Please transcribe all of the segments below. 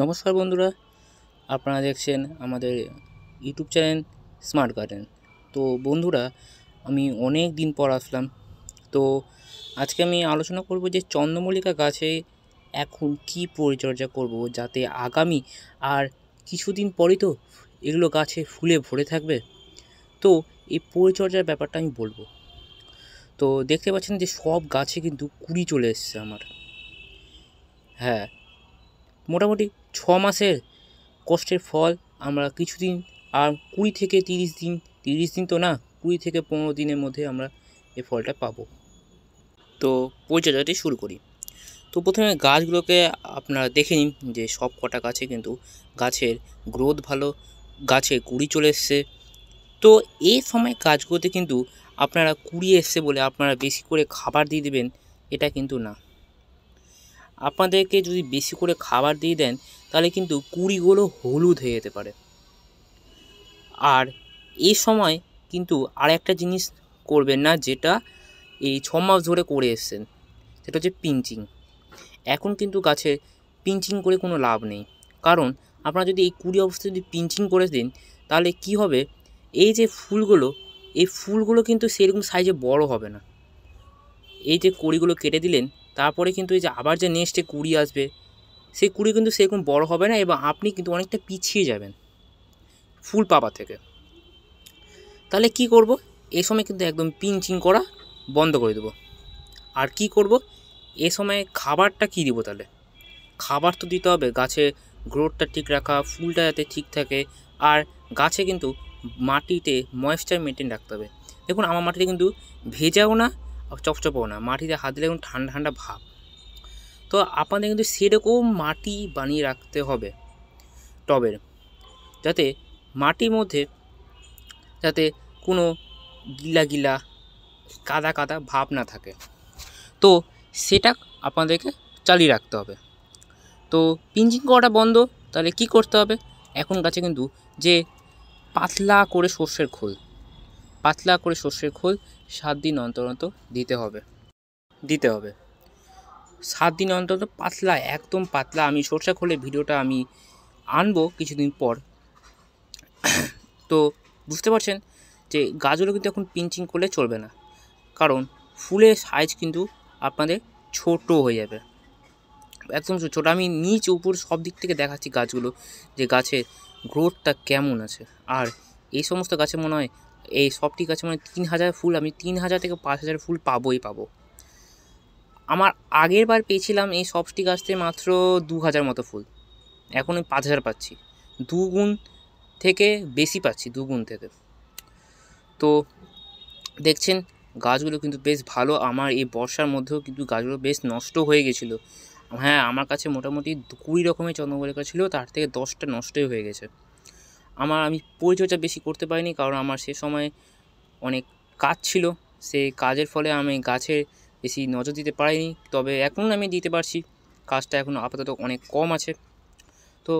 নমস্কার বন্ধুরা আপনারা দেখছেন আমাদের ইউটিউব চ্যানেল স্মার্ট গার্ডেন তো বন্ধুরা আমি অনেক দিন পর আসলাম তো আজকে আমি আলোচনা করব যে চন্দ্রমল্লিকা গাছে এখন কি পরিচর্যা করব যাতে আগামী আর কিছুদিন পরই তো এগুলো গাছে ফুলে ভরে থাকবে তো এই পরিচর্যার ব্যাপারটা আমি বলবো তো দেখতে পাচ্ছেন যে সব গাছে কিন্তু কুড়ি চলে এসছে আমার হ্যাঁ মোটামুটি ছ মাসের কষ্টের ফল আমরা কিছুদিন আর কুড়ি থেকে তিরিশ দিন তিরিশ দিন তো না কুড়ি থেকে পনেরো দিনের মধ্যে আমরা এই ফলটা পাবো তো পরিচর্যাটি শুরু করি তো প্রথমে গাছগুলোকে আপনারা দেখে নিন যে সব কটা গাছে কিন্তু গাছের গ্রোথ ভালো গাছে কুড়ি চলে এসছে তো এই সময় গাছগুলোতে কিন্তু আপনারা কুড়ি এসছে বলে আপনারা বেশি করে খাবার দিয়ে দেবেন এটা কিন্তু না আপনাদেরকে যদি বেশি করে খাবার দিয়ে দেন তাহলে কিন্তু কুড়িগুলো হলুদ হয়ে যেতে পারে আর এই সময় কিন্তু আর একটা জিনিস করবেন না যেটা এই ছ মাস ধরে করে এসছেন সেটা হচ্ছে পিঞ্চিং এখন কিন্তু গাছে পিঞ্চিং করে কোনো লাভ নেই কারণ আপনারা যদি এই কুড়ি অবস্থায় যদি পিঞ্চিং করে দিন তাহলে কি হবে এই যে ফুলগুলো এই ফুলগুলো কিন্তু সেরকম সাইজে বড় হবে না এই যে কড়িগুলো কেটে দিলেন তারপরে কিন্তু এই যে আবার যে নেক্সটে কুড়ি আসবে সেই কুড়ি কিন্তু সেরকম বড় হবে না এবং আপনি কিন্তু অনেকটা পিছিয়ে যাবেন ফুল পাওয়া থেকে তাহলে কি করব এ সময় কিন্তু একদম পিঞ্চিং করা বন্ধ করে দেবো আর কি করব এ সময় খাবারটা কি দিব তাহলে খাবার তো দিতে হবে গাছে গ্রোথটা ঠিক রাখা ফুলটা যাতে ঠিক থাকে আর গাছে কিন্তু মাটিতে ময়েশ্চার মেনটেন রাখতে হবে দেখুন আমার মাটিতে কিন্তু ভেজাও না চপচপও না মাটিতে হাত দিলে এখন ঠান্ডা ঠান্ডা ভাব তো আপনাদের কিন্তু সেরকম মাটি বানিয়ে রাখতে হবে টবের যাতে মাটির মধ্যে যাতে কোনো গিলা গিলা কাদা কাদা ভাব না থাকে তো সেটা আপনাদেরকে চালিয়ে রাখতে হবে তো পিঞ্জিং করাটা বন্ধ তাহলে কি করতে হবে এখন গাছে কিন্তু যে পাতলা করে সর্ষের খোল পাতলা করে সর্ষের খোল সাত দিন অন্তর অন্তর দিতে হবে দিতে হবে সাত দিন অন্তর পাতলা একদম পাতলা আমি সর্ষে খোলের ভিডিওটা আমি আনবো কিছুদিন পর তো বুঝতে পারছেন যে গাজরও কিন্তু এখন পিঞ্চিং করলে চলবে না কারণ ফুলের সাইজ কিন্তু আপনাদের ছোট হয়ে যাবে একদম ছোটো আমি নিচ উপর সব দিক থেকে দেখাচ্ছি গাছগুলো যে গাছের গ্রোথটা কেমন আছে আর এই সমস্ত গাছে মনে হয় এই সব ঠিক আছে মানে তিন হাজার ফুল আমি তিন হাজার থেকে পাঁচ হাজার ফুল পাবোই পাবো আমার আগের বার পেয়েছিলাম এই সব স্টিক আসতে মাত্র দু হাজার মতো ফুল এখন আমি পাঁচ হাজার পাচ্ছি দুগুণ থেকে বেশি পাচ্ছি দুগুণ থেকে তো দেখছেন গাছগুলো কিন্তু বেশ ভালো আমার এই বর্ষার মধ্যেও কিন্তু গাছগুলো বেশ নষ্ট হয়ে গেছিলো হ্যাঁ আমার কাছে মোটামুটি কুড়ি রকমের চন্দ্রমল্লিকা ছিল তার থেকে দশটা নষ্টই হয়ে গেছে আমার আমি পরিচর্যা বেশি করতে পারিনি কারণ আমার সে সময় অনেক কাজ ছিল সে কাজের ফলে আমি গাছে বেশি নজর দিতে পারিনি তবে এখন আমি দিতে পারছি কাজটা এখন আপাতত অনেক কম আছে তো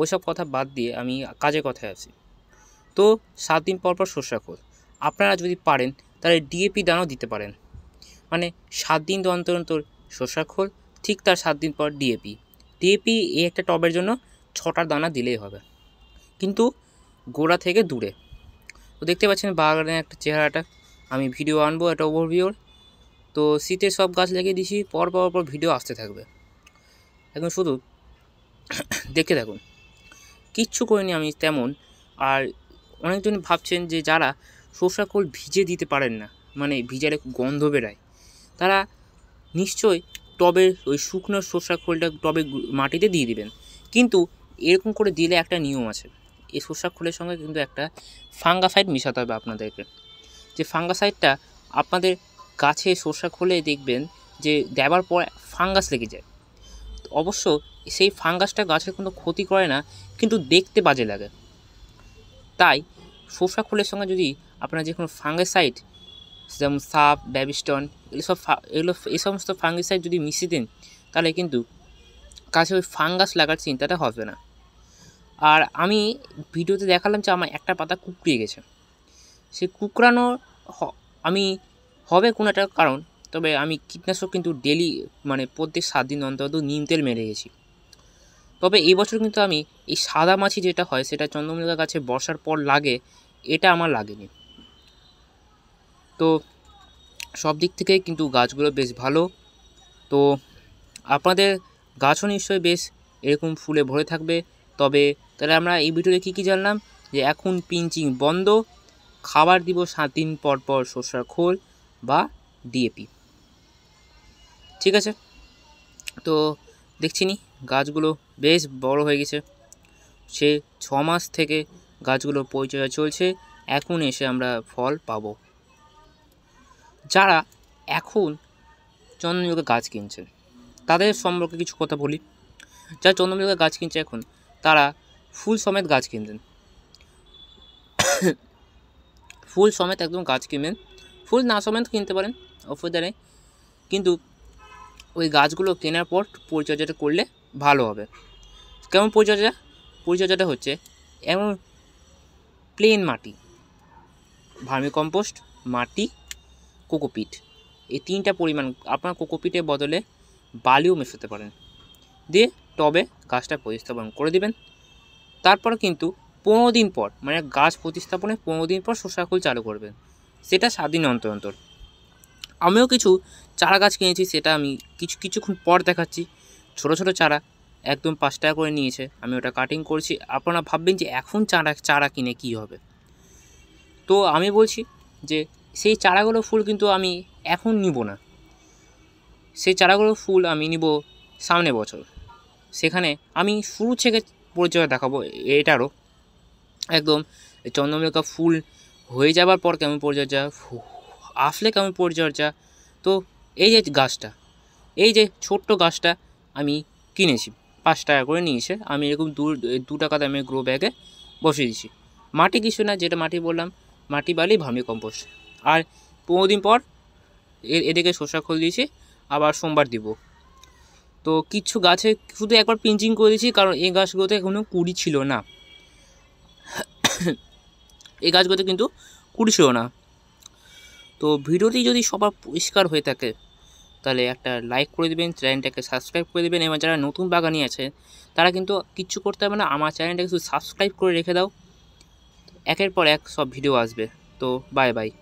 ওইসব কথা বাদ দিয়ে আমি কাজের কথায় আছি তো সাত দিন পর পর শস্যা খোল আপনারা যদি পারেন তাহলে ডিএপি দানাও দিতে পারেন মানে সাত দিন অন্তর অন্তর শস্যা খোল ঠিক তার সাত দিন পর ডিএপি ডিএপি এই একটা টবের জন্য ছটা দানা দিলেই হবে কিন্তু গোড়া থেকে দূরে তো দেখতে পাচ্ছেন বাগানের একটা চেহারাটা আমি ভিডিও আনবো একটা ওভারভিওর তো শীতে সব গাছ লাগিয়ে দিছি পর পর পর ভিডিও আসতে থাকবে এখন শুধু দেখে দেখুন কিচ্ছু করিনি আমি তেমন আর অনেকজন ভাবছেন যে যারা সর্ষা খোল ভিজে দিতে পারেন না মানে ভিজারে গন্ধ বেরায় তারা নিশ্চয় টবে ওই শুকনো সর্ষা খোলটা টবে মাটিতে দিয়ে দিবেন কিন্তু এরকম করে দিলে একটা নিয়ম আছে এই শস্যাক খোলের সঙ্গে কিন্তু একটা ফাঙ্গাসাইড মিশাতে হবে আপনাদেরকে যে ফাঙ্গাসাইডটা আপনাদের গাছে শস্যা খোলে দেখবেন যে দেওয়ার পর ফাঙ্গাস লেগে যায় অবশ্য সেই ফাঙ্গাসটা গাছের কোনো ক্ষতি করে না কিন্তু দেখতে বাজে লাগে তাই শসা খোলের সঙ্গে যদি আপনার যে কোনো ফাঙ্গাসাইড যেমন সাপ ব্যাবিস্টন এসব এগুলো এই সমস্ত ফাঙ্গিসাইড যদি মিশিয়ে দেন তাহলে কিন্তু গাছে ওই ফাঙ্গাস লাগার চিন্তাটা হবে না আর আমি ভিডিওতে দেখালাম যে আমার একটা পাতা কুকড়িয়ে গেছে সে কুকড়ানো আমি হবে কোনো একটা কারণ তবে আমি কীটনাশক কিন্তু ডেলি মানে প্রত্যেক সাত দিন অন্তত নিম তেল মেরে গেছি তবে এবছর কিন্তু আমি এই সাদা মাছি যেটা হয় সেটা চন্দ্রমল্লিকা গাছে বর্ষার পর লাগে এটা আমার লাগেনি তো সব দিক থেকে কিন্তু গাছগুলো বেশ ভালো তো আপনাদের গাছও নিশ্চয়ই বেশ এরকম ফুলে ভরে থাকবে তবে তাহলে আমরা এই ভিডিওতে কী কী জানলাম যে এখন পিঞ্চিং বন্ধ খাবার দিব সাত দিন পর পর শস্যার খোল বা ডিএপি ঠিক আছে তো দেখছি নি গাছগুলো বেশ বড় হয়ে গেছে সে ছ মাস থেকে গাছগুলো পরিচর্যা চলছে এখন এসে আমরা ফল পাব যারা এখন চন্দ্রমুখী গাছ কিনছেন তাদের সম্পর্কে কিছু কথা বলি যারা চন্দ্রমুখী গাছ কিনছে এখন তারা ফুল সমেত গাছ কিনবেন ফুল সমেত একদম গাছ কিনবেন ফুল না সমেত কিনতে পারেন অফুদারে কিন্তু ওই গাছগুলো কেনার পর পরিচর্যাটা করলে ভালো হবে কেমন পরিচর্যা পরিচর্যাটা হচ্ছে এমন প্লেন মাটি ভার্মিকম্পোস্ট মাটি কোকোপিট এই তিনটা পরিমাণ আপনার কোকোপিটের বদলে বালিও মেশাতে পারেন দিয়ে টবে গাছটা প্রতিস্থাপন করে দিবেন তারপর কিন্তু পনেরো দিন পর মানে গাছ প্রতিস্থাপনের পনেরো দিন পর শস্যাকুল চালু করবেন সেটা সাত দিন অন্তর অন্তর আমিও কিছু চারা গাছ কিনেছি সেটা আমি কিছু কিছুক্ষণ পর দেখাচ্ছি ছোট ছোট চারা একদম পাঁচ টাকা করে নিয়েছে আমি ওটা কাটিং করছি আপনারা ভাববেন যে এখন চারা চারা কিনে কি হবে তো আমি বলছি যে সেই চারাগুলো ফুল কিন্তু আমি এখন নিব না সেই চারাগুলো ফুল আমি নিব সামনে বছর সেখানে আমি শুরু থেকে পরিচয় দেখাবো এটারও একদম চন্দ্রমল্লিকা ফুল হয়ে যাবার পর কেমন পরিচর্যা আসলে কেমন পরিচর্যা তো এই যে গাছটা এই যে ছোট্ট গাছটা আমি কিনেছি পাঁচ টাকা করে নিয়ে এসে আমি এরকম দু দু টাকা দামে গ্রো ব্যাগে বসিয়ে দিয়েছি মাটি কিছু না যেটা মাটি বললাম মাটি বালি ভার্মি কম্পোস্ট আর পনেরো দিন পর এদিকে শসা খোল দিয়েছি আবার সোমবার দিব তো কিছু গাছে শুধু একবার পিঞ্চিং করে দিয়েছি কারণ এই গাছগুলোতে কোনো কুড়ি ছিল না এই গাছগুলোতে কিন্তু কুড়ি ছিল না তো ভিডিওটি যদি সবার পরিষ্কার হয়ে থাকে তাহলে একটা লাইক করে দেবেন চ্যানেলটাকে সাবস্ক্রাইব করে দেবেন এবং যারা নতুন বাগানি আছে তারা কিন্তু কিচ্ছু করতে হবে না আমার চ্যানেলটাকে শুধু সাবস্ক্রাইব করে রেখে দাও একের পর এক সব ভিডিও আসবে তো বাই বাই